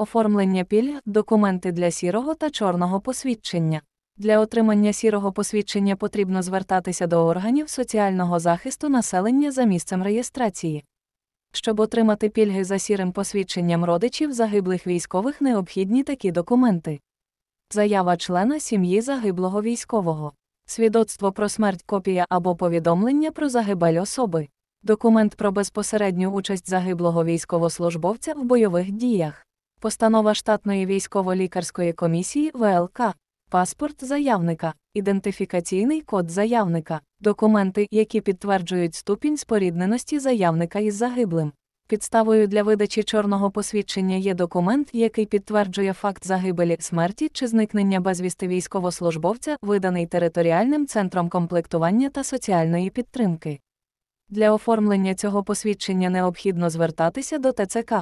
оформлення пільг, документи для сірого та чорного посвідчення. Для отримання сірого посвідчення потрібно звертатися до органів соціального захисту населення за місцем реєстрації. Щоб отримати пільги за сірим посвідченням родичів загиблих військових, необхідні такі документи. Заява члена сім'ї загиблого військового, свідоцтво про смерть копія або повідомлення про загибель особи, документ про безпосередню участь загиблого військовослужбовця в бойових діях. Постанова штатної військово-лікарської комісії ВЛК, паспорт заявника, ідентифікаційний код заявника, документи, які підтверджують ступінь спорідненості заявника із загиблим. Підставою для видачі чорного посвідчення є документ, який підтверджує факт загибелі, смерті чи зникнення безвісти військовослужбовця, виданий територіальним центром комплектування та соціальної підтримки. Для оформлення цього посвідчення необхідно звертатися до ТЦК.